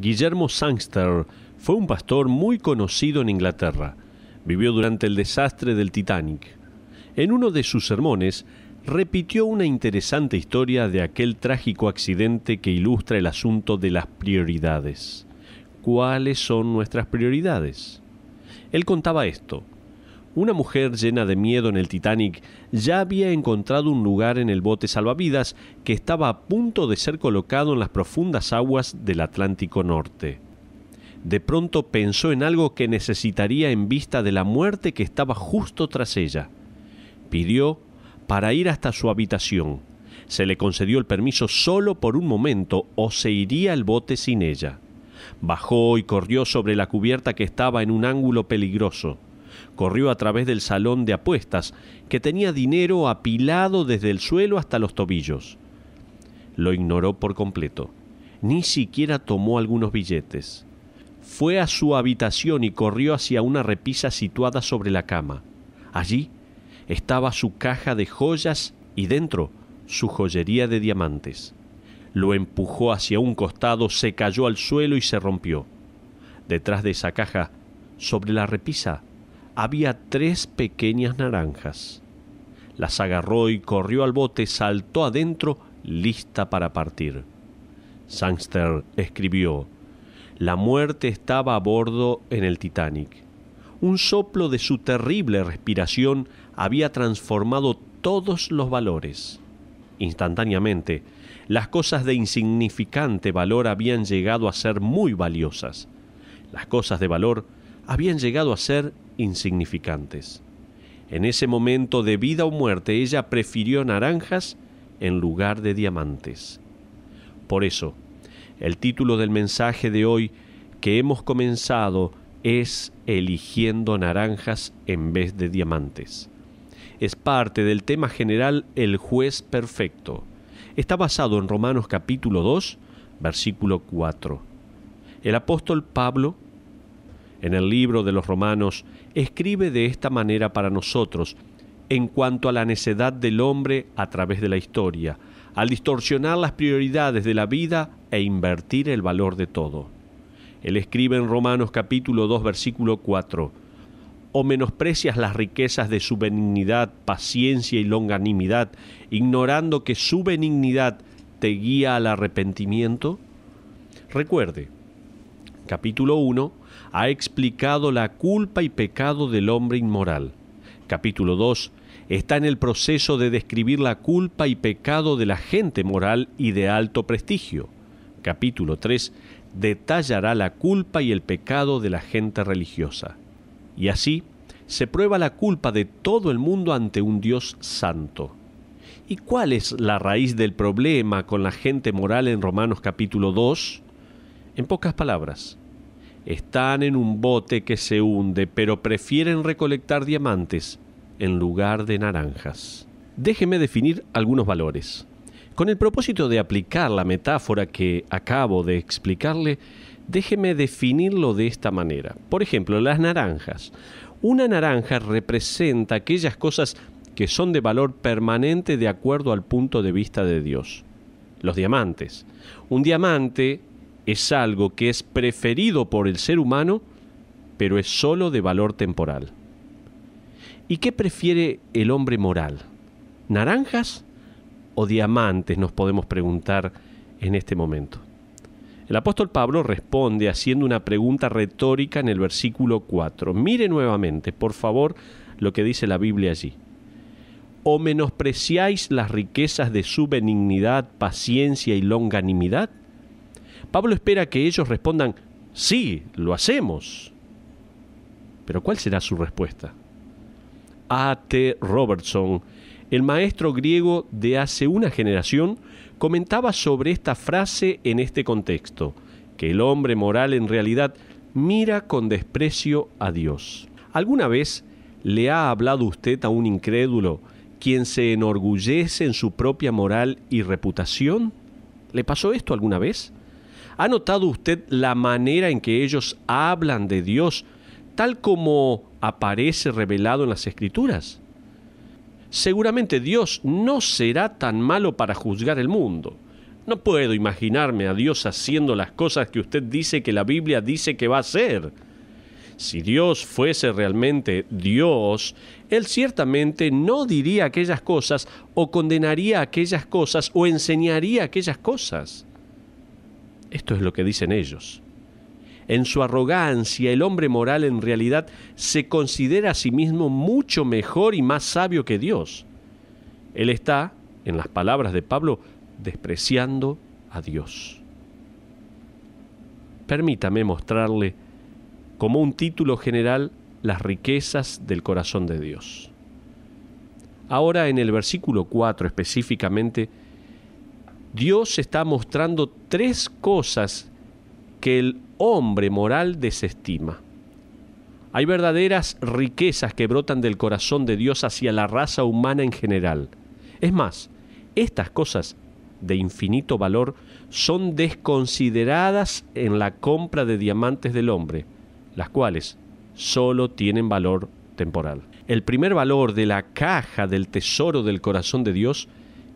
Guillermo Sangster fue un pastor muy conocido en Inglaterra. Vivió durante el desastre del Titanic. En uno de sus sermones repitió una interesante historia de aquel trágico accidente que ilustra el asunto de las prioridades. ¿Cuáles son nuestras prioridades? Él contaba esto. Una mujer llena de miedo en el Titanic ya había encontrado un lugar en el bote salvavidas que estaba a punto de ser colocado en las profundas aguas del Atlántico Norte. De pronto pensó en algo que necesitaría en vista de la muerte que estaba justo tras ella. Pidió para ir hasta su habitación. Se le concedió el permiso solo por un momento o se iría al bote sin ella. Bajó y corrió sobre la cubierta que estaba en un ángulo peligroso corrió a través del salón de apuestas, que tenía dinero apilado desde el suelo hasta los tobillos. Lo ignoró por completo. Ni siquiera tomó algunos billetes. Fue a su habitación y corrió hacia una repisa situada sobre la cama. Allí estaba su caja de joyas y dentro su joyería de diamantes. Lo empujó hacia un costado, se cayó al suelo y se rompió. Detrás de esa caja, sobre la repisa, había tres pequeñas naranjas. Las agarró y corrió al bote, saltó adentro, lista para partir. Sangster escribió, La muerte estaba a bordo en el Titanic. Un soplo de su terrible respiración había transformado todos los valores. Instantáneamente, las cosas de insignificante valor habían llegado a ser muy valiosas. Las cosas de valor habían llegado a ser insignificantes. En ese momento de vida o muerte ella prefirió naranjas en lugar de diamantes. Por eso, el título del mensaje de hoy que hemos comenzado es Eligiendo naranjas en vez de diamantes. Es parte del tema general El juez perfecto. Está basado en Romanos capítulo 2, versículo 4. El apóstol Pablo en el libro de los Romanos, escribe de esta manera para nosotros, en cuanto a la necedad del hombre a través de la historia, al distorsionar las prioridades de la vida e invertir el valor de todo. Él escribe en Romanos capítulo 2 versículo 4, o menosprecias las riquezas de su benignidad, paciencia y longanimidad, ignorando que su benignidad te guía al arrepentimiento? Recuerde, capítulo 1, ha explicado la culpa y pecado del hombre inmoral. Capítulo 2 está en el proceso de describir la culpa y pecado de la gente moral y de alto prestigio. Capítulo 3 detallará la culpa y el pecado de la gente religiosa. Y así se prueba la culpa de todo el mundo ante un Dios santo. ¿Y cuál es la raíz del problema con la gente moral en Romanos capítulo 2? En pocas palabras, están en un bote que se hunde, pero prefieren recolectar diamantes en lugar de naranjas. Déjeme definir algunos valores. Con el propósito de aplicar la metáfora que acabo de explicarle, déjeme definirlo de esta manera. Por ejemplo, las naranjas. Una naranja representa aquellas cosas que son de valor permanente de acuerdo al punto de vista de Dios. Los diamantes. Un diamante es algo que es preferido por el ser humano, pero es sólo de valor temporal. ¿Y qué prefiere el hombre moral? ¿Naranjas o diamantes? Nos podemos preguntar en este momento. El apóstol Pablo responde haciendo una pregunta retórica en el versículo 4. Mire nuevamente, por favor, lo que dice la Biblia allí. ¿O menospreciáis las riquezas de su benignidad, paciencia y longanimidad? Pablo espera que ellos respondan, sí, lo hacemos. Pero ¿cuál será su respuesta? A.T. Robertson, el maestro griego de hace una generación, comentaba sobre esta frase en este contexto, que el hombre moral en realidad mira con desprecio a Dios. ¿Alguna vez le ha hablado usted a un incrédulo quien se enorgullece en su propia moral y reputación? ¿Le pasó esto alguna vez? ¿Ha notado usted la manera en que ellos hablan de Dios tal como aparece revelado en las Escrituras? Seguramente Dios no será tan malo para juzgar el mundo. No puedo imaginarme a Dios haciendo las cosas que usted dice que la Biblia dice que va a hacer. Si Dios fuese realmente Dios, Él ciertamente no diría aquellas cosas o condenaría aquellas cosas o enseñaría aquellas cosas. Esto es lo que dicen ellos. En su arrogancia, el hombre moral en realidad se considera a sí mismo mucho mejor y más sabio que Dios. Él está, en las palabras de Pablo, despreciando a Dios. Permítame mostrarle como un título general las riquezas del corazón de Dios. Ahora en el versículo 4 específicamente, Dios está mostrando tres cosas que el hombre moral desestima. Hay verdaderas riquezas que brotan del corazón de Dios hacia la raza humana en general. Es más, estas cosas de infinito valor son desconsideradas en la compra de diamantes del hombre, las cuales solo tienen valor temporal. El primer valor de la caja del tesoro del corazón de Dios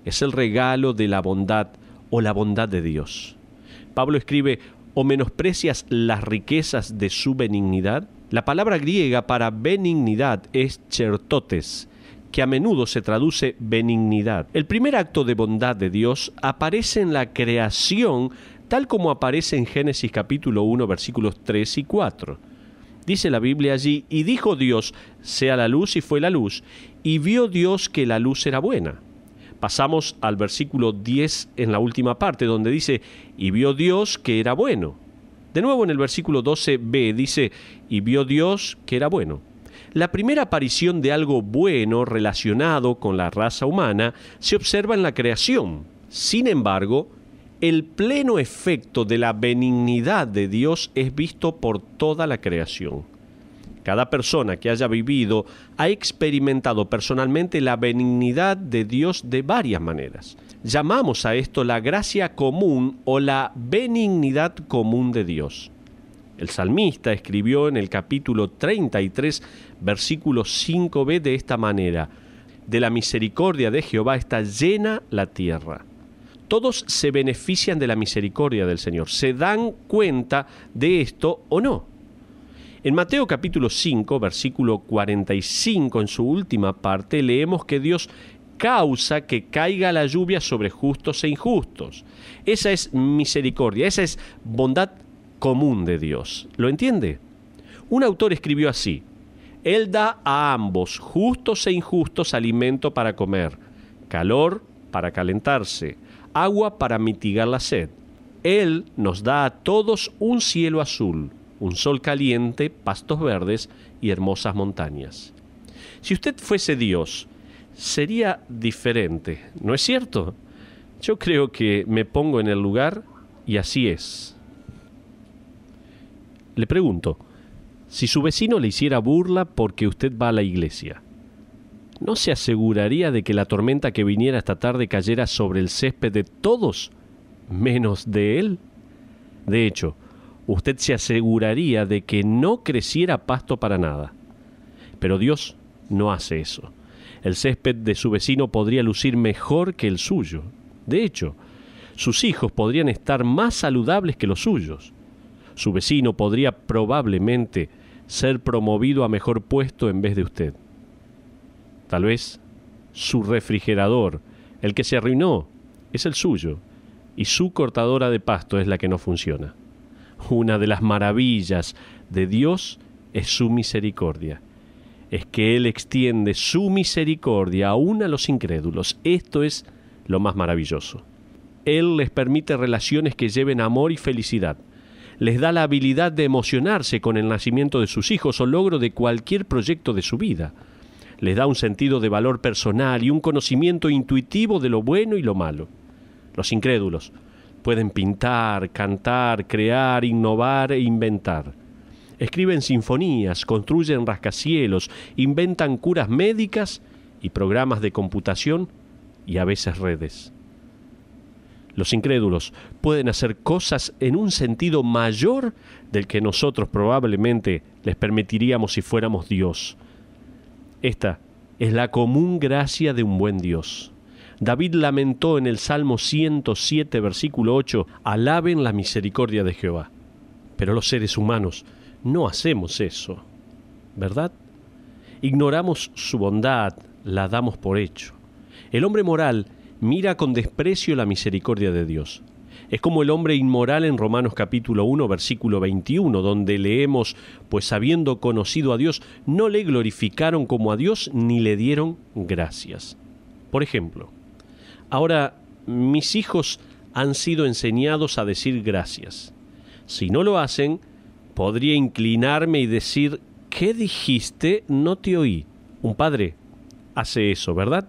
es el regalo de la bondad o la bondad de Dios. Pablo escribe, o menosprecias las riquezas de su benignidad. La palabra griega para benignidad es chertotes, que a menudo se traduce benignidad. El primer acto de bondad de Dios aparece en la creación tal como aparece en Génesis capítulo 1 versículos 3 y 4. Dice la Biblia allí, y dijo Dios, sea la luz y fue la luz, y vio Dios que la luz era buena pasamos al versículo 10 en la última parte, donde dice, y vio Dios que era bueno. De nuevo en el versículo 12b dice, y vio Dios que era bueno. La primera aparición de algo bueno relacionado con la raza humana se observa en la creación. Sin embargo, el pleno efecto de la benignidad de Dios es visto por toda la creación. Cada persona que haya vivido ha experimentado personalmente la benignidad de Dios de varias maneras. Llamamos a esto la gracia común o la benignidad común de Dios. El salmista escribió en el capítulo 33, versículo 5b de esta manera, De la misericordia de Jehová está llena la tierra. Todos se benefician de la misericordia del Señor. ¿Se dan cuenta de esto o no? En Mateo capítulo 5, versículo 45, en su última parte, leemos que Dios causa que caiga la lluvia sobre justos e injustos. Esa es misericordia, esa es bondad común de Dios. ¿Lo entiende? Un autor escribió así, Él da a ambos, justos e injustos, alimento para comer, calor para calentarse, agua para mitigar la sed. Él nos da a todos un cielo azul, un sol caliente, pastos verdes y hermosas montañas. Si usted fuese Dios, sería diferente, ¿no es cierto? Yo creo que me pongo en el lugar y así es. Le pregunto, si su vecino le hiciera burla porque usted va a la iglesia, ¿no se aseguraría de que la tormenta que viniera esta tarde cayera sobre el césped de todos menos de él? De hecho, usted se aseguraría de que no creciera pasto para nada. Pero Dios no hace eso. El césped de su vecino podría lucir mejor que el suyo. De hecho, sus hijos podrían estar más saludables que los suyos. Su vecino podría probablemente ser promovido a mejor puesto en vez de usted. Tal vez su refrigerador, el que se arruinó, es el suyo, y su cortadora de pasto es la que no funciona. Una de las maravillas de Dios es su misericordia. Es que Él extiende su misericordia aún a los incrédulos. Esto es lo más maravilloso. Él les permite relaciones que lleven amor y felicidad. Les da la habilidad de emocionarse con el nacimiento de sus hijos o logro de cualquier proyecto de su vida. Les da un sentido de valor personal y un conocimiento intuitivo de lo bueno y lo malo. Los incrédulos pueden pintar, cantar, crear, innovar e inventar. Escriben sinfonías, construyen rascacielos, inventan curas médicas y programas de computación y a veces redes. Los incrédulos pueden hacer cosas en un sentido mayor del que nosotros probablemente les permitiríamos si fuéramos Dios. Esta es la común gracia de un buen Dios. David lamentó en el Salmo 107, versículo 8, alaben la misericordia de Jehová. Pero los seres humanos no hacemos eso, ¿verdad? Ignoramos su bondad, la damos por hecho. El hombre moral mira con desprecio la misericordia de Dios. Es como el hombre inmoral en Romanos capítulo 1, versículo 21, donde leemos, pues habiendo conocido a Dios, no le glorificaron como a Dios ni le dieron gracias. Por ejemplo, Ahora, mis hijos han sido enseñados a decir gracias. Si no lo hacen, podría inclinarme y decir, ¿qué dijiste? No te oí. Un padre hace eso, ¿verdad?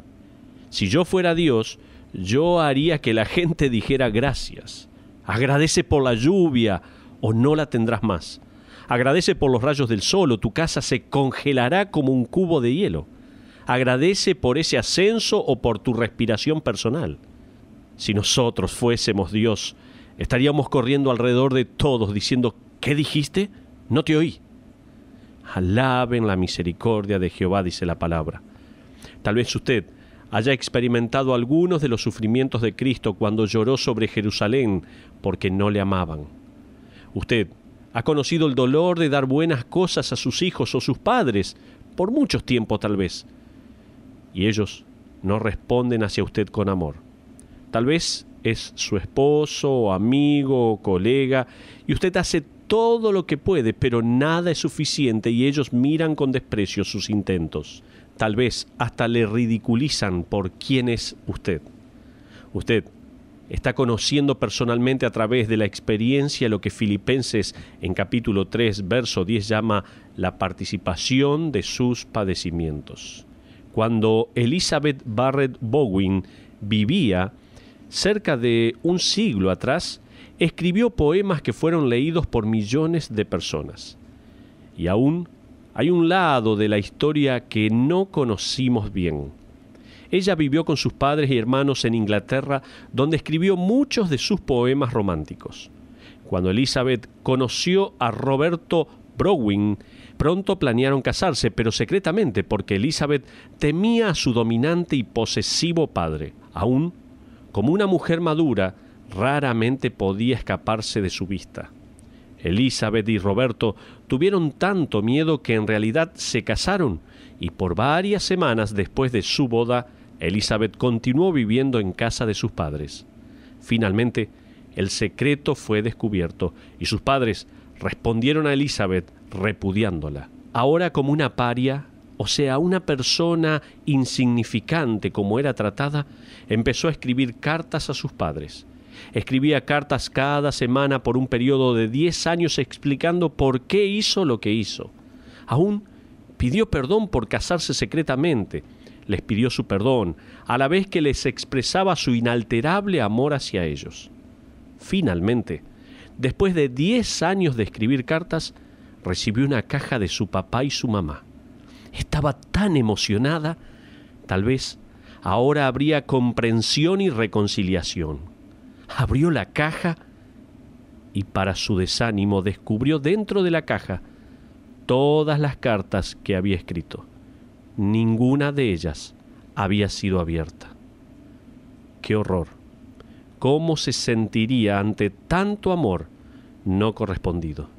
Si yo fuera Dios, yo haría que la gente dijera gracias. Agradece por la lluvia o no la tendrás más. Agradece por los rayos del sol o tu casa se congelará como un cubo de hielo agradece por ese ascenso o por tu respiración personal. Si nosotros fuésemos Dios, estaríamos corriendo alrededor de todos diciendo, ¿qué dijiste? No te oí. Alaben la misericordia de Jehová, dice la palabra. Tal vez usted haya experimentado algunos de los sufrimientos de Cristo cuando lloró sobre Jerusalén porque no le amaban. Usted ha conocido el dolor de dar buenas cosas a sus hijos o sus padres, por muchos tiempos tal vez, y ellos no responden hacia usted con amor. Tal vez es su esposo, amigo, colega, y usted hace todo lo que puede, pero nada es suficiente y ellos miran con desprecio sus intentos. Tal vez hasta le ridiculizan por quién es usted. Usted está conociendo personalmente a través de la experiencia lo que Filipenses en capítulo 3, verso 10 llama la participación de sus padecimientos cuando Elizabeth Barrett Bowen vivía, cerca de un siglo atrás, escribió poemas que fueron leídos por millones de personas. Y aún hay un lado de la historia que no conocimos bien. Ella vivió con sus padres y hermanos en Inglaterra, donde escribió muchos de sus poemas románticos. Cuando Elizabeth conoció a Roberto Browning, Pronto planearon casarse, pero secretamente porque Elizabeth temía a su dominante y posesivo padre. Aún, como una mujer madura, raramente podía escaparse de su vista. Elizabeth y Roberto tuvieron tanto miedo que en realidad se casaron y por varias semanas después de su boda, Elizabeth continuó viviendo en casa de sus padres. Finalmente, el secreto fue descubierto y sus padres respondieron a Elizabeth repudiándola. Ahora como una paria, o sea, una persona insignificante como era tratada, empezó a escribir cartas a sus padres. Escribía cartas cada semana por un periodo de 10 años explicando por qué hizo lo que hizo. Aún pidió perdón por casarse secretamente, les pidió su perdón, a la vez que les expresaba su inalterable amor hacia ellos. Finalmente, después de 10 años de escribir cartas, recibió una caja de su papá y su mamá. Estaba tan emocionada, tal vez ahora habría comprensión y reconciliación. Abrió la caja y para su desánimo descubrió dentro de la caja todas las cartas que había escrito. Ninguna de ellas había sido abierta. ¡Qué horror! ¿Cómo se sentiría ante tanto amor no correspondido?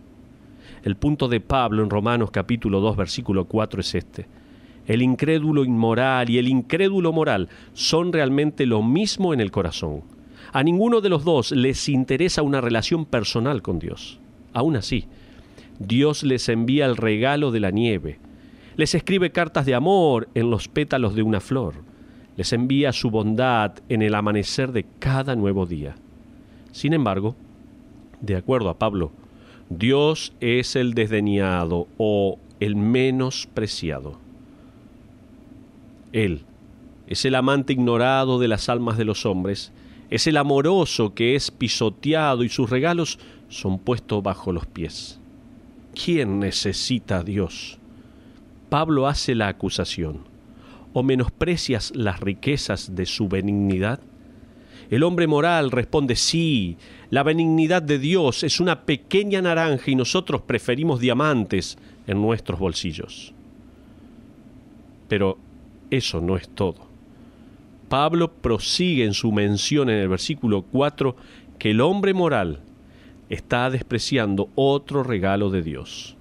El punto de Pablo en Romanos capítulo 2 versículo 4 es este. El incrédulo inmoral y el incrédulo moral son realmente lo mismo en el corazón. A ninguno de los dos les interesa una relación personal con Dios. Aún así, Dios les envía el regalo de la nieve. Les escribe cartas de amor en los pétalos de una flor. Les envía su bondad en el amanecer de cada nuevo día. Sin embargo, de acuerdo a Pablo, Dios es el desdeñado o el menospreciado. Él es el amante ignorado de las almas de los hombres, es el amoroso que es pisoteado y sus regalos son puestos bajo los pies. ¿Quién necesita a Dios? Pablo hace la acusación. ¿O menosprecias las riquezas de su benignidad? El hombre moral responde, sí, la benignidad de Dios es una pequeña naranja y nosotros preferimos diamantes en nuestros bolsillos. Pero eso no es todo. Pablo prosigue en su mención en el versículo 4 que el hombre moral está despreciando otro regalo de Dios.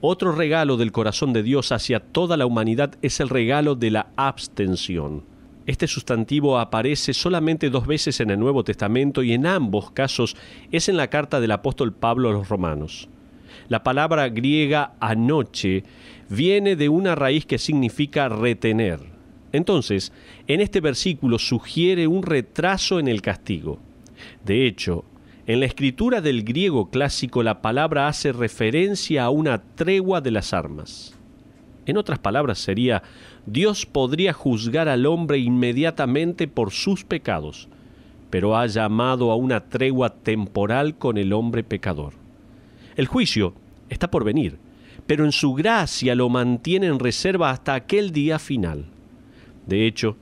Otro regalo del corazón de Dios hacia toda la humanidad es el regalo de la abstención. Este sustantivo aparece solamente dos veces en el Nuevo Testamento y en ambos casos es en la carta del apóstol Pablo a los romanos. La palabra griega anoche viene de una raíz que significa retener. Entonces, en este versículo sugiere un retraso en el castigo. De hecho, en la escritura del griego clásico la palabra hace referencia a una tregua de las armas. En otras palabras sería, Dios podría juzgar al hombre inmediatamente por sus pecados, pero ha llamado a una tregua temporal con el hombre pecador. El juicio está por venir, pero en su gracia lo mantiene en reserva hasta aquel día final. De hecho,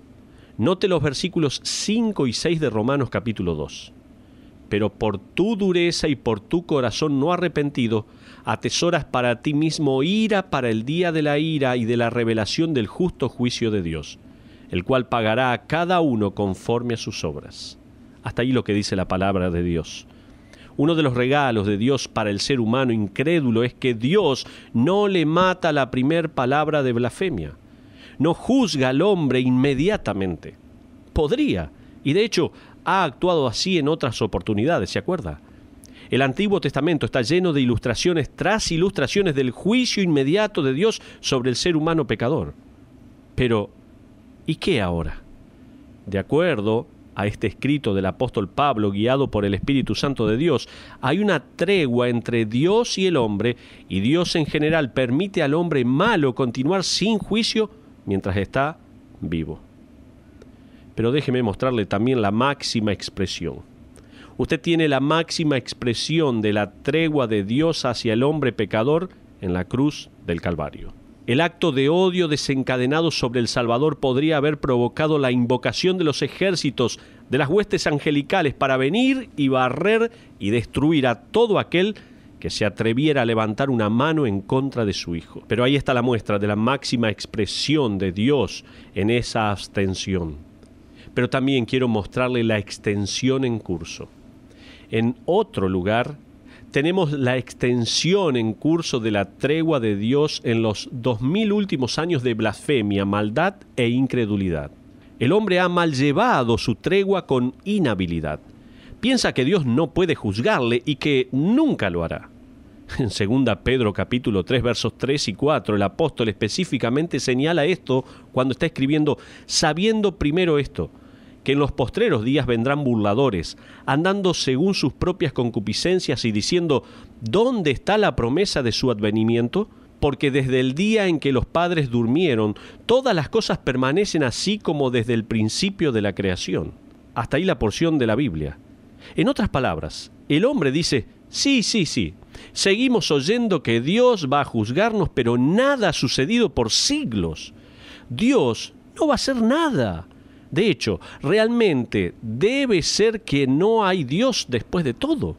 note los versículos 5 y 6 de Romanos capítulo 2 pero por tu dureza y por tu corazón no arrepentido, atesoras para ti mismo ira para el día de la ira y de la revelación del justo juicio de Dios, el cual pagará a cada uno conforme a sus obras. Hasta ahí lo que dice la palabra de Dios. Uno de los regalos de Dios para el ser humano incrédulo es que Dios no le mata la primer palabra de blasfemia, no juzga al hombre inmediatamente. Podría, y de hecho ha actuado así en otras oportunidades, ¿se acuerda? El Antiguo Testamento está lleno de ilustraciones tras ilustraciones del juicio inmediato de Dios sobre el ser humano pecador. Pero, ¿y qué ahora? De acuerdo a este escrito del apóstol Pablo, guiado por el Espíritu Santo de Dios, hay una tregua entre Dios y el hombre, y Dios en general permite al hombre malo continuar sin juicio mientras está vivo pero déjeme mostrarle también la máxima expresión. Usted tiene la máxima expresión de la tregua de Dios hacia el hombre pecador en la cruz del Calvario. El acto de odio desencadenado sobre el Salvador podría haber provocado la invocación de los ejércitos de las huestes angelicales para venir y barrer y destruir a todo aquel que se atreviera a levantar una mano en contra de su hijo. Pero ahí está la muestra de la máxima expresión de Dios en esa abstención pero también quiero mostrarle la extensión en curso. En otro lugar, tenemos la extensión en curso de la tregua de Dios en los dos mil últimos años de blasfemia, maldad e incredulidad. El hombre ha mal llevado su tregua con inhabilidad. Piensa que Dios no puede juzgarle y que nunca lo hará. En 2 Pedro capítulo 3 versos 3 y 4 el apóstol específicamente señala esto cuando está escribiendo, sabiendo primero esto, que en los postreros días vendrán burladores, andando según sus propias concupiscencias y diciendo, ¿dónde está la promesa de su advenimiento? Porque desde el día en que los padres durmieron, todas las cosas permanecen así como desde el principio de la creación. Hasta ahí la porción de la Biblia. En otras palabras, el hombre dice, sí, sí, sí, seguimos oyendo que Dios va a juzgarnos, pero nada ha sucedido por siglos. Dios no va a hacer nada. De hecho, realmente debe ser que no hay Dios después de todo.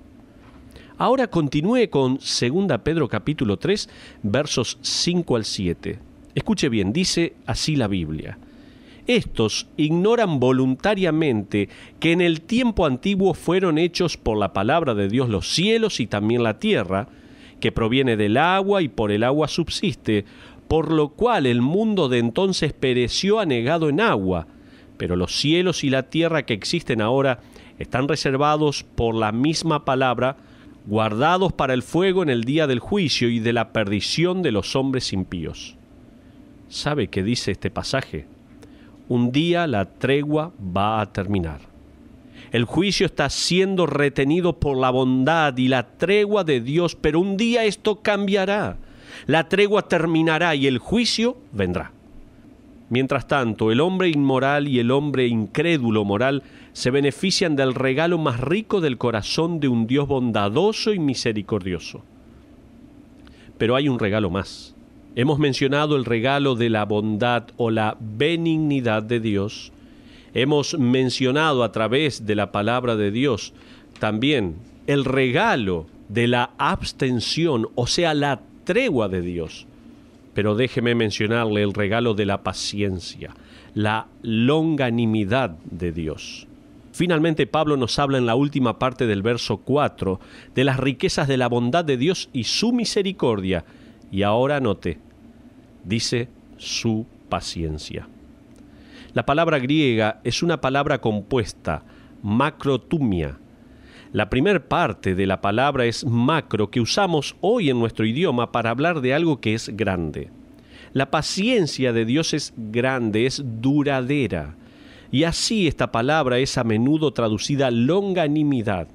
Ahora continúe con 2 Pedro capítulo 3, versos 5 al 7. Escuche bien, dice así la Biblia. Estos ignoran voluntariamente que en el tiempo antiguo fueron hechos por la palabra de Dios los cielos y también la tierra, que proviene del agua y por el agua subsiste, por lo cual el mundo de entonces pereció anegado en agua pero los cielos y la tierra que existen ahora están reservados por la misma palabra, guardados para el fuego en el día del juicio y de la perdición de los hombres impíos. ¿Sabe qué dice este pasaje? Un día la tregua va a terminar. El juicio está siendo retenido por la bondad y la tregua de Dios, pero un día esto cambiará. La tregua terminará y el juicio vendrá. Mientras tanto, el hombre inmoral y el hombre incrédulo moral se benefician del regalo más rico del corazón de un Dios bondadoso y misericordioso. Pero hay un regalo más. Hemos mencionado el regalo de la bondad o la benignidad de Dios. Hemos mencionado a través de la palabra de Dios también el regalo de la abstención, o sea, la tregua de Dios pero déjeme mencionarle el regalo de la paciencia, la longanimidad de Dios. Finalmente Pablo nos habla en la última parte del verso 4 de las riquezas de la bondad de Dios y su misericordia. Y ahora note, dice su paciencia. La palabra griega es una palabra compuesta, macrotumia, la primera parte de la palabra es macro, que usamos hoy en nuestro idioma para hablar de algo que es grande. La paciencia de Dios es grande, es duradera. Y así esta palabra es a menudo traducida longanimidad.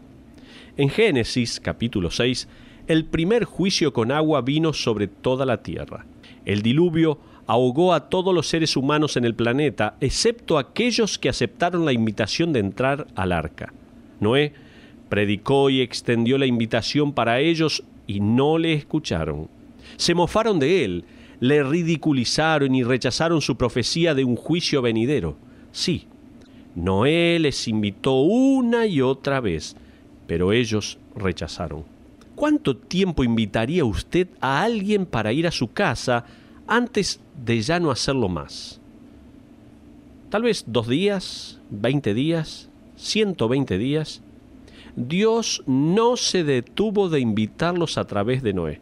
En Génesis capítulo 6, el primer juicio con agua vino sobre toda la tierra. El diluvio ahogó a todos los seres humanos en el planeta, excepto aquellos que aceptaron la invitación de entrar al arca. Noé Predicó y extendió la invitación para ellos y no le escucharon. Se mofaron de él, le ridiculizaron y rechazaron su profecía de un juicio venidero. Sí, Noé les invitó una y otra vez, pero ellos rechazaron. ¿Cuánto tiempo invitaría usted a alguien para ir a su casa antes de ya no hacerlo más? Tal vez dos días, veinte días, ciento veinte días, Dios no se detuvo de invitarlos a través de Noé,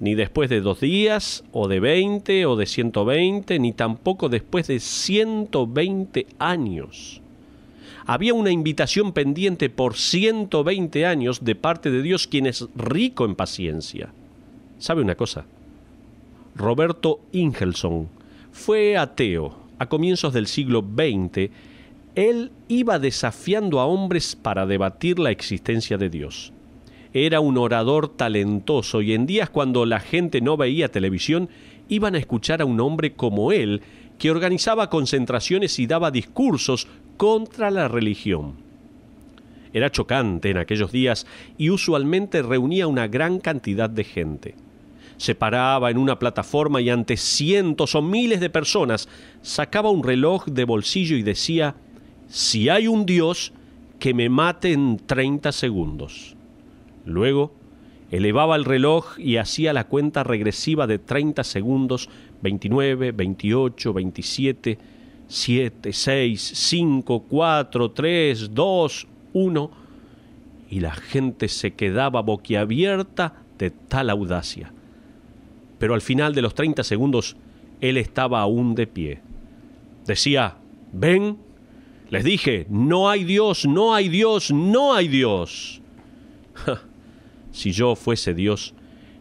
ni después de dos días, o de veinte, o de ciento veinte, ni tampoco después de ciento veinte años. Había una invitación pendiente por ciento veinte años de parte de Dios, quien es rico en paciencia. ¿Sabe una cosa? Roberto Ingelson fue ateo a comienzos del siglo XX él iba desafiando a hombres para debatir la existencia de Dios. Era un orador talentoso y en días cuando la gente no veía televisión, iban a escuchar a un hombre como él, que organizaba concentraciones y daba discursos contra la religión. Era chocante en aquellos días y usualmente reunía una gran cantidad de gente. Se paraba en una plataforma y ante cientos o miles de personas sacaba un reloj de bolsillo y decía, si hay un Dios, que me mate en 30 segundos. Luego, elevaba el reloj y hacía la cuenta regresiva de 30 segundos, 29, 28, 27, 7, 6, 5, 4, 3, 2, 1, y la gente se quedaba boquiabierta de tal audacia. Pero al final de los 30 segundos, él estaba aún de pie. Decía, ven, les dije, no hay Dios, no hay Dios, no hay Dios. si yo fuese Dios,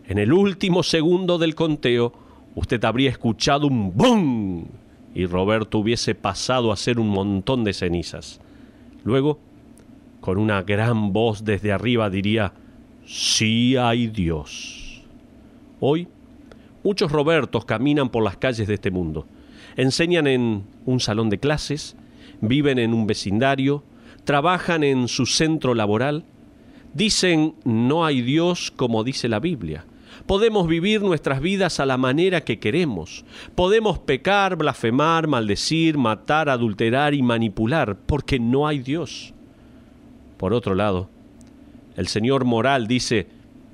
en el último segundo del conteo, usted habría escuchado un ¡Bum! y Roberto hubiese pasado a ser un montón de cenizas. Luego, con una gran voz desde arriba diría, sí hay Dios. Hoy, muchos Robertos caminan por las calles de este mundo. Enseñan en un salón de clases, viven en un vecindario, trabajan en su centro laboral, dicen no hay Dios como dice la Biblia. Podemos vivir nuestras vidas a la manera que queremos. Podemos pecar, blasfemar, maldecir, matar, adulterar y manipular, porque no hay Dios. Por otro lado, el señor moral dice,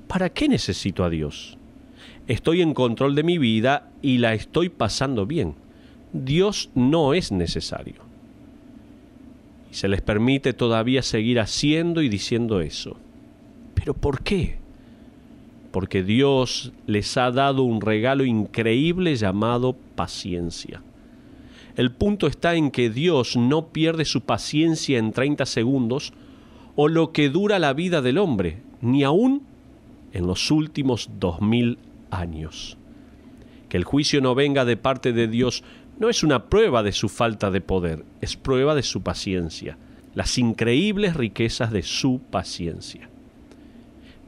¿para qué necesito a Dios? Estoy en control de mi vida y la estoy pasando bien. Dios no es necesario. Y se les permite todavía seguir haciendo y diciendo eso. ¿Pero por qué? Porque Dios les ha dado un regalo increíble llamado paciencia. El punto está en que Dios no pierde su paciencia en 30 segundos o lo que dura la vida del hombre, ni aún en los últimos 2000 años. Que el juicio no venga de parte de Dios no es una prueba de su falta de poder, es prueba de su paciencia, las increíbles riquezas de su paciencia.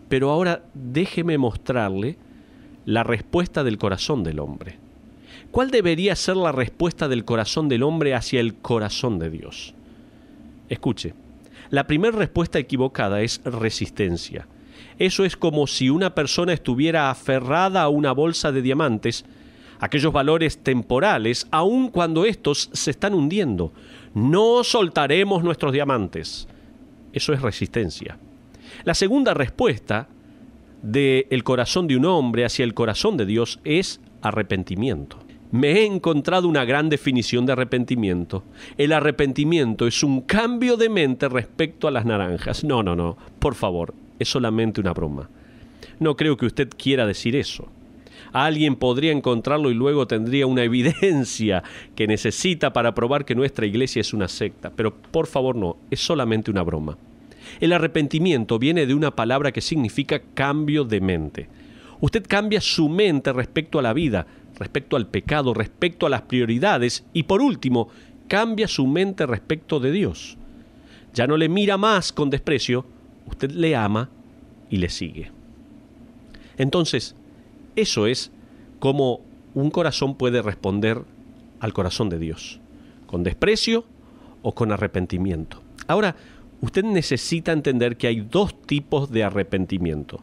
Pero ahora déjeme mostrarle la respuesta del corazón del hombre. ¿Cuál debería ser la respuesta del corazón del hombre hacia el corazón de Dios? Escuche, la primera respuesta equivocada es resistencia. Eso es como si una persona estuviera aferrada a una bolsa de diamantes aquellos valores temporales, aun cuando estos se están hundiendo. No soltaremos nuestros diamantes. Eso es resistencia. La segunda respuesta del corazón de un hombre hacia el corazón de Dios es arrepentimiento. Me he encontrado una gran definición de arrepentimiento. El arrepentimiento es un cambio de mente respecto a las naranjas. No, no, no, por favor, es solamente una broma. No creo que usted quiera decir eso alguien podría encontrarlo y luego tendría una evidencia que necesita para probar que nuestra iglesia es una secta. Pero por favor no, es solamente una broma. El arrepentimiento viene de una palabra que significa cambio de mente. Usted cambia su mente respecto a la vida, respecto al pecado, respecto a las prioridades y por último, cambia su mente respecto de Dios. Ya no le mira más con desprecio, usted le ama y le sigue. Entonces, eso es como un corazón puede responder al corazón de Dios, con desprecio o con arrepentimiento. Ahora, usted necesita entender que hay dos tipos de arrepentimiento.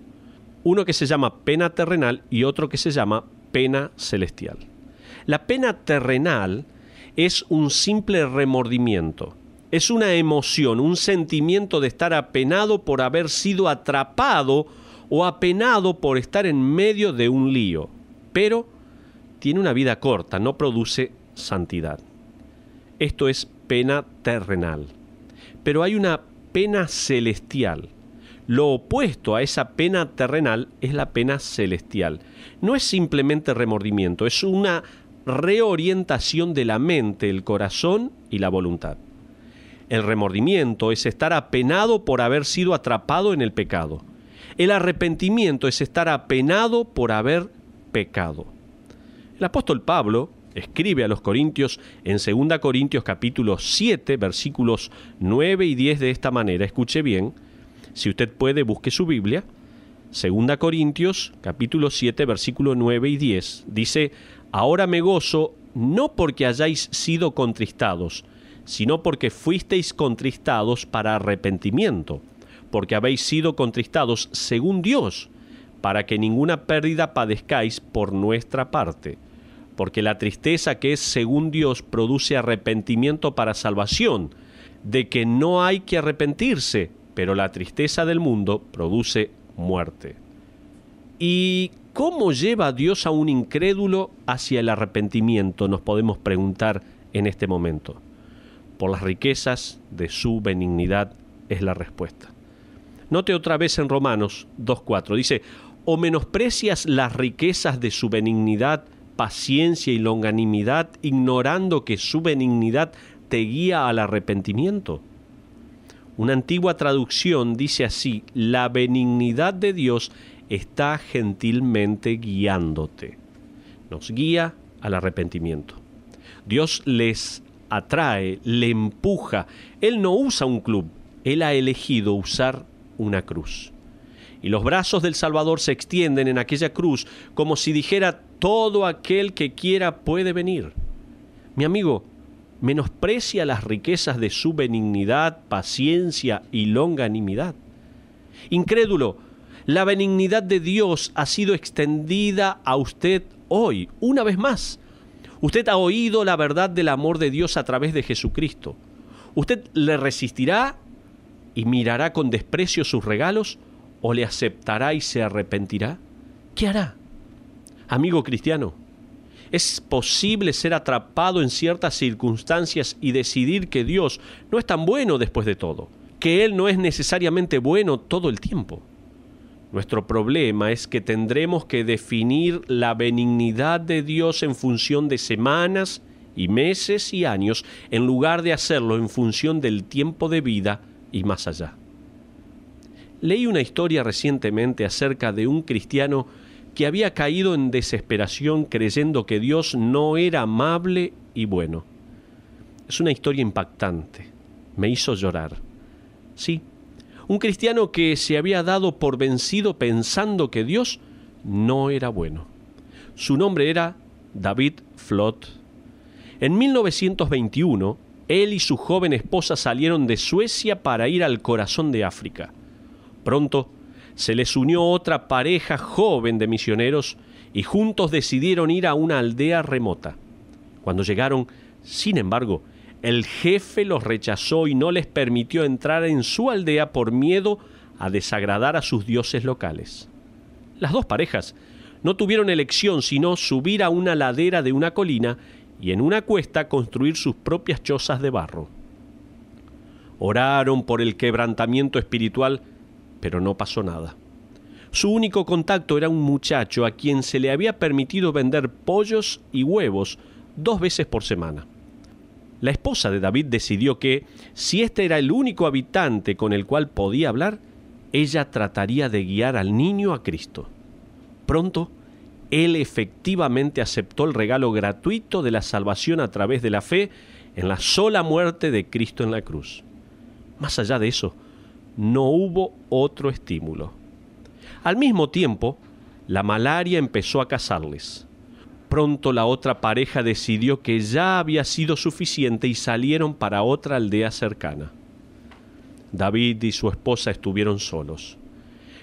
Uno que se llama pena terrenal y otro que se llama pena celestial. La pena terrenal es un simple remordimiento, es una emoción, un sentimiento de estar apenado por haber sido atrapado o apenado por estar en medio de un lío, pero tiene una vida corta, no produce santidad. Esto es pena terrenal. Pero hay una pena celestial. Lo opuesto a esa pena terrenal es la pena celestial. No es simplemente remordimiento, es una reorientación de la mente, el corazón y la voluntad. El remordimiento es estar apenado por haber sido atrapado en el pecado. El arrepentimiento es estar apenado por haber pecado. El apóstol Pablo escribe a los Corintios en 2 Corintios capítulo 7 versículos 9 y 10 de esta manera. Escuche bien, si usted puede busque su Biblia. 2 Corintios capítulo 7 versículo 9 y 10. Dice, ahora me gozo no porque hayáis sido contristados, sino porque fuisteis contristados para arrepentimiento porque habéis sido contristados según Dios, para que ninguna pérdida padezcáis por nuestra parte. Porque la tristeza que es según Dios produce arrepentimiento para salvación, de que no hay que arrepentirse, pero la tristeza del mundo produce muerte. ¿Y cómo lleva Dios a un incrédulo hacia el arrepentimiento? Nos podemos preguntar en este momento. Por las riquezas de su benignidad es la respuesta. Note otra vez en Romanos 2.4. Dice, o menosprecias las riquezas de su benignidad, paciencia y longanimidad, ignorando que su benignidad te guía al arrepentimiento. Una antigua traducción dice así, la benignidad de Dios está gentilmente guiándote. Nos guía al arrepentimiento. Dios les atrae, le empuja. Él no usa un club, Él ha elegido usar una cruz. Y los brazos del Salvador se extienden en aquella cruz como si dijera, todo aquel que quiera puede venir. Mi amigo, menosprecia las riquezas de su benignidad, paciencia y longanimidad. Incrédulo, la benignidad de Dios ha sido extendida a usted hoy, una vez más. Usted ha oído la verdad del amor de Dios a través de Jesucristo. Usted le resistirá y mirará con desprecio sus regalos o le aceptará y se arrepentirá? ¿Qué hará? Amigo cristiano, es posible ser atrapado en ciertas circunstancias y decidir que Dios no es tan bueno después de todo, que Él no es necesariamente bueno todo el tiempo. Nuestro problema es que tendremos que definir la benignidad de Dios en función de semanas y meses y años, en lugar de hacerlo en función del tiempo de vida y más allá. Leí una historia recientemente acerca de un cristiano que había caído en desesperación creyendo que Dios no era amable y bueno. Es una historia impactante. Me hizo llorar. Sí, un cristiano que se había dado por vencido pensando que Dios no era bueno. Su nombre era David Flot. En 1921, él y su joven esposa salieron de Suecia para ir al corazón de África. Pronto se les unió otra pareja joven de misioneros y juntos decidieron ir a una aldea remota. Cuando llegaron, sin embargo, el jefe los rechazó y no les permitió entrar en su aldea por miedo a desagradar a sus dioses locales. Las dos parejas no tuvieron elección sino subir a una ladera de una colina y en una cuesta construir sus propias chozas de barro. Oraron por el quebrantamiento espiritual, pero no pasó nada. Su único contacto era un muchacho a quien se le había permitido vender pollos y huevos dos veces por semana. La esposa de David decidió que, si este era el único habitante con el cual podía hablar, ella trataría de guiar al niño a Cristo. Pronto, él efectivamente aceptó el regalo gratuito de la salvación a través de la fe en la sola muerte de Cristo en la cruz. Más allá de eso, no hubo otro estímulo. Al mismo tiempo, la malaria empezó a cazarles. Pronto la otra pareja decidió que ya había sido suficiente y salieron para otra aldea cercana. David y su esposa estuvieron solos.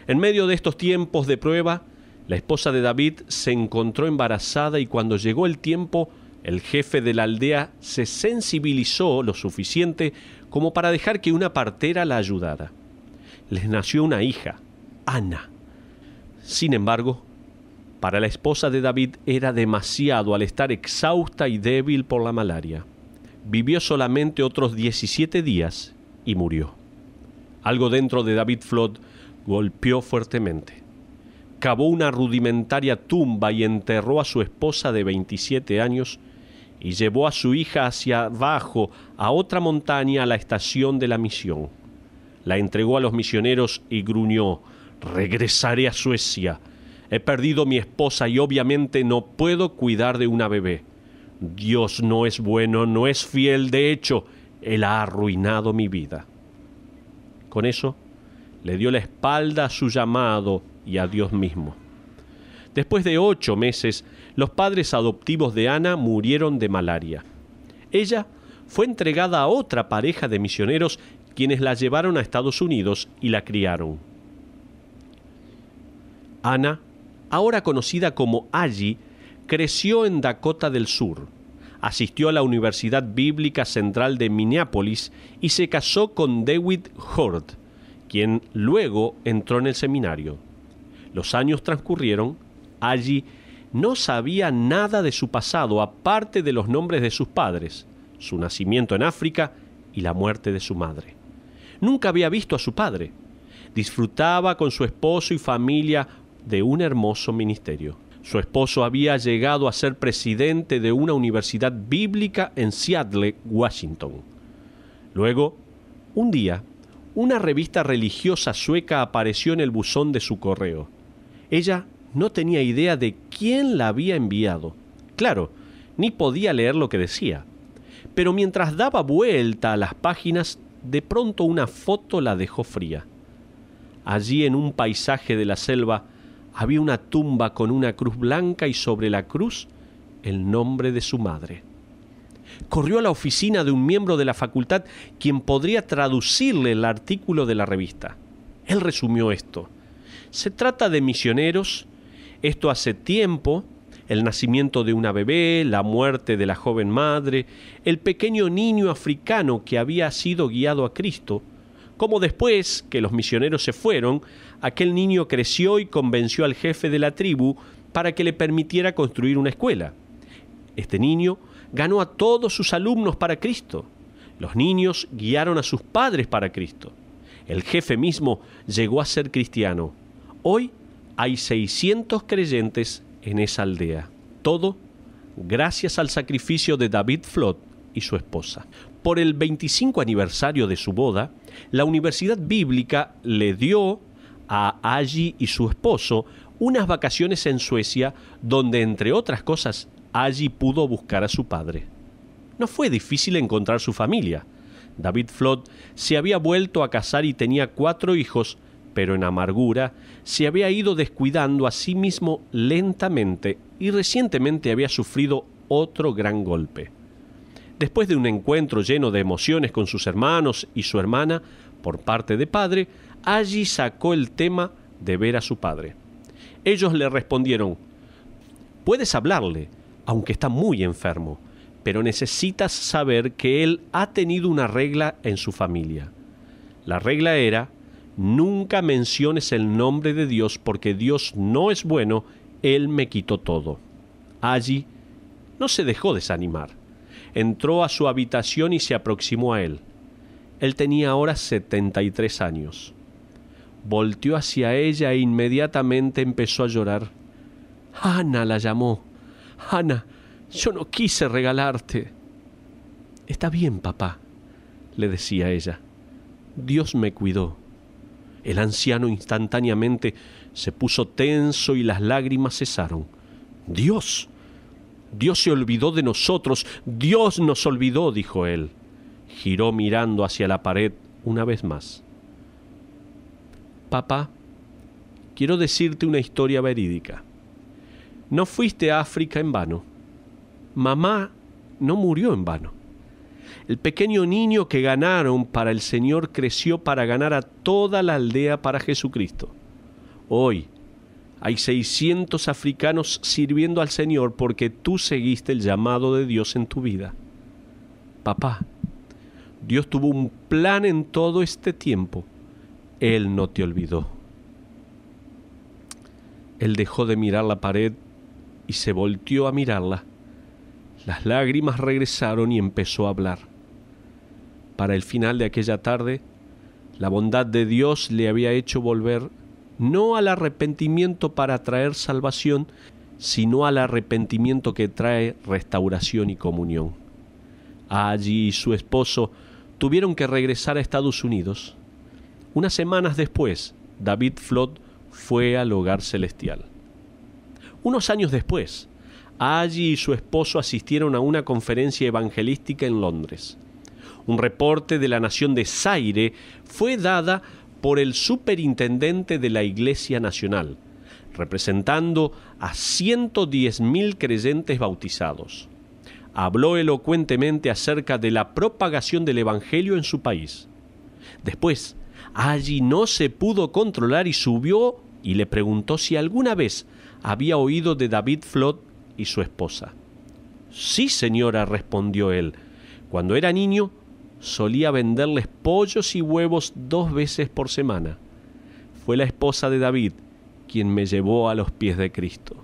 En medio de estos tiempos de prueba, la esposa de David se encontró embarazada y cuando llegó el tiempo, el jefe de la aldea se sensibilizó lo suficiente como para dejar que una partera la ayudara. Les nació una hija, Ana. Sin embargo, para la esposa de David era demasiado al estar exhausta y débil por la malaria. Vivió solamente otros 17 días y murió. Algo dentro de David Flood golpeó fuertemente cavó una rudimentaria tumba y enterró a su esposa de 27 años y llevó a su hija hacia abajo, a otra montaña, a la estación de la misión. La entregó a los misioneros y gruñó, regresaré a Suecia. He perdido mi esposa y obviamente no puedo cuidar de una bebé. Dios no es bueno, no es fiel, de hecho, Él ha arruinado mi vida. Con eso, le dio la espalda a su llamado y a Dios mismo. Después de ocho meses, los padres adoptivos de Ana murieron de malaria. Ella fue entregada a otra pareja de misioneros quienes la llevaron a Estados Unidos y la criaron. Ana, ahora conocida como Allie, creció en Dakota del Sur, asistió a la Universidad Bíblica Central de Minneapolis y se casó con David Hord, quien luego entró en el seminario. Los años transcurrieron, allí no sabía nada de su pasado aparte de los nombres de sus padres, su nacimiento en África y la muerte de su madre. Nunca había visto a su padre. Disfrutaba con su esposo y familia de un hermoso ministerio. Su esposo había llegado a ser presidente de una universidad bíblica en Seattle, Washington. Luego, un día, una revista religiosa sueca apareció en el buzón de su correo. Ella no tenía idea de quién la había enviado. Claro, ni podía leer lo que decía. Pero mientras daba vuelta a las páginas, de pronto una foto la dejó fría. Allí en un paisaje de la selva había una tumba con una cruz blanca y sobre la cruz el nombre de su madre. Corrió a la oficina de un miembro de la facultad quien podría traducirle el artículo de la revista. Él resumió esto. Se trata de misioneros, esto hace tiempo, el nacimiento de una bebé, la muerte de la joven madre, el pequeño niño africano que había sido guiado a Cristo, como después que los misioneros se fueron, aquel niño creció y convenció al jefe de la tribu para que le permitiera construir una escuela. Este niño ganó a todos sus alumnos para Cristo. Los niños guiaron a sus padres para Cristo. El jefe mismo llegó a ser cristiano. Hoy hay 600 creyentes en esa aldea. Todo gracias al sacrificio de David Flot y su esposa. Por el 25 aniversario de su boda, la Universidad Bíblica le dio a allí y su esposo unas vacaciones en Suecia donde, entre otras cosas, allí pudo buscar a su padre. No fue difícil encontrar su familia. David Flood se había vuelto a casar y tenía cuatro hijos, pero en amargura se había ido descuidando a sí mismo lentamente y recientemente había sufrido otro gran golpe. Después de un encuentro lleno de emociones con sus hermanos y su hermana por parte de padre, allí sacó el tema de ver a su padre. Ellos le respondieron, puedes hablarle, aunque está muy enfermo pero necesitas saber que él ha tenido una regla en su familia. La regla era, nunca menciones el nombre de Dios porque Dios no es bueno, Él me quitó todo. Allí no se dejó desanimar. Entró a su habitación y se aproximó a él. Él tenía ahora 73 años. Volteó hacia ella e inmediatamente empezó a llorar. Ana la llamó. Ana, yo no quise regalarte. Está bien, papá, le decía ella. Dios me cuidó. El anciano instantáneamente se puso tenso y las lágrimas cesaron. Dios. Dios se olvidó de nosotros. Dios nos olvidó, dijo él. Giró mirando hacia la pared una vez más. Papá, quiero decirte una historia verídica. No fuiste a África en vano mamá no murió en vano. El pequeño niño que ganaron para el Señor creció para ganar a toda la aldea para Jesucristo. Hoy hay 600 africanos sirviendo al Señor porque tú seguiste el llamado de Dios en tu vida. Papá, Dios tuvo un plan en todo este tiempo. Él no te olvidó. Él dejó de mirar la pared y se volteó a mirarla las lágrimas regresaron y empezó a hablar. Para el final de aquella tarde, la bondad de Dios le había hecho volver no al arrepentimiento para traer salvación, sino al arrepentimiento que trae restauración y comunión. Allí y su esposo tuvieron que regresar a Estados Unidos. Unas semanas después, David Flood fue al hogar celestial. Unos años después, Allí y su esposo asistieron a una conferencia evangelística en Londres. Un reporte de la nación de Zaire fue dada por el superintendente de la Iglesia Nacional, representando a 110.000 creyentes bautizados. Habló elocuentemente acerca de la propagación del Evangelio en su país. Después, allí no se pudo controlar y subió y le preguntó si alguna vez había oído de David Flood y su esposa. Sí, señora, respondió él. Cuando era niño, solía venderles pollos y huevos dos veces por semana. Fue la esposa de David quien me llevó a los pies de Cristo.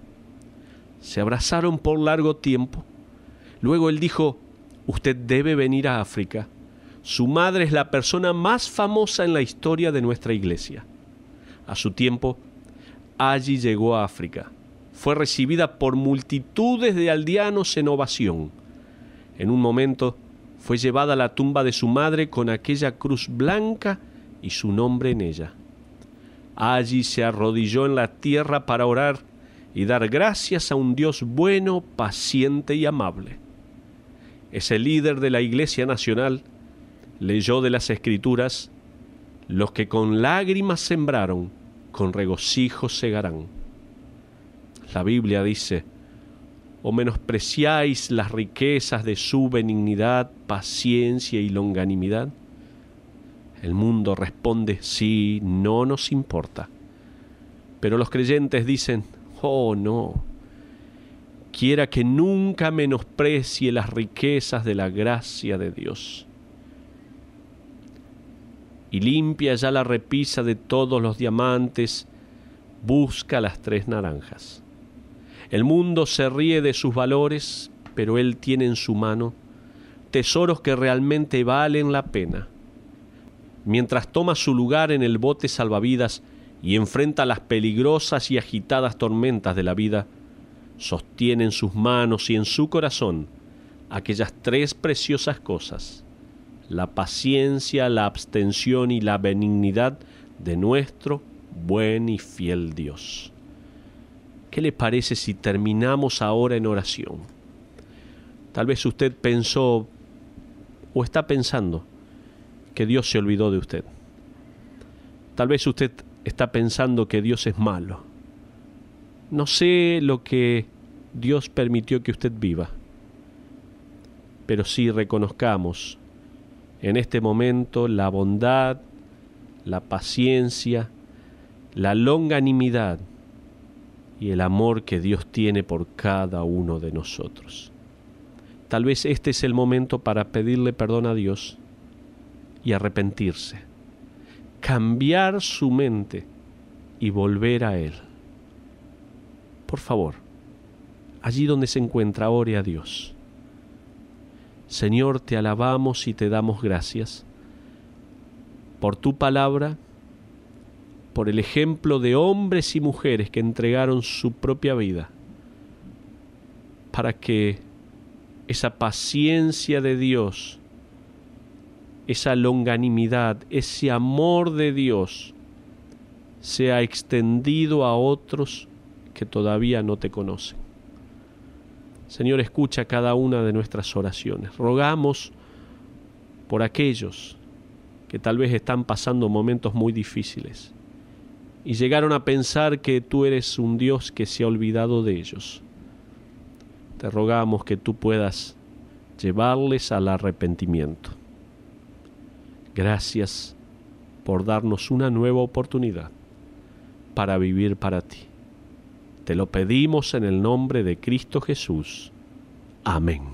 Se abrazaron por largo tiempo. Luego él dijo, usted debe venir a África. Su madre es la persona más famosa en la historia de nuestra iglesia. A su tiempo, allí llegó a África fue recibida por multitudes de aldeanos en ovación. En un momento fue llevada a la tumba de su madre con aquella cruz blanca y su nombre en ella. Allí se arrodilló en la tierra para orar y dar gracias a un Dios bueno, paciente y amable. Ese líder de la Iglesia Nacional leyó de las Escrituras, los que con lágrimas sembraron, con regocijo segarán. La Biblia dice, o menospreciáis las riquezas de su benignidad, paciencia y longanimidad. El mundo responde, sí, no nos importa. Pero los creyentes dicen, oh no, quiera que nunca menosprecie las riquezas de la gracia de Dios. Y limpia ya la repisa de todos los diamantes, busca las tres naranjas. El mundo se ríe de sus valores, pero él tiene en su mano tesoros que realmente valen la pena. Mientras toma su lugar en el bote salvavidas y enfrenta las peligrosas y agitadas tormentas de la vida, sostiene en sus manos y en su corazón aquellas tres preciosas cosas, la paciencia, la abstención y la benignidad de nuestro buen y fiel Dios. ¿Qué le parece si terminamos ahora en oración? Tal vez usted pensó o está pensando que Dios se olvidó de usted. Tal vez usted está pensando que Dios es malo. No sé lo que Dios permitió que usted viva, pero si reconozcamos en este momento la bondad, la paciencia, la longanimidad, y el amor que Dios tiene por cada uno de nosotros. Tal vez este es el momento para pedirle perdón a Dios y arrepentirse, cambiar su mente y volver a Él. Por favor, allí donde se encuentra, ore a Dios. Señor, te alabamos y te damos gracias por tu palabra por el ejemplo de hombres y mujeres que entregaron su propia vida para que esa paciencia de Dios, esa longanimidad, ese amor de Dios sea extendido a otros que todavía no te conocen. Señor, escucha cada una de nuestras oraciones. Rogamos por aquellos que tal vez están pasando momentos muy difíciles y llegaron a pensar que tú eres un Dios que se ha olvidado de ellos. Te rogamos que tú puedas llevarles al arrepentimiento. Gracias por darnos una nueva oportunidad para vivir para ti. Te lo pedimos en el nombre de Cristo Jesús. Amén.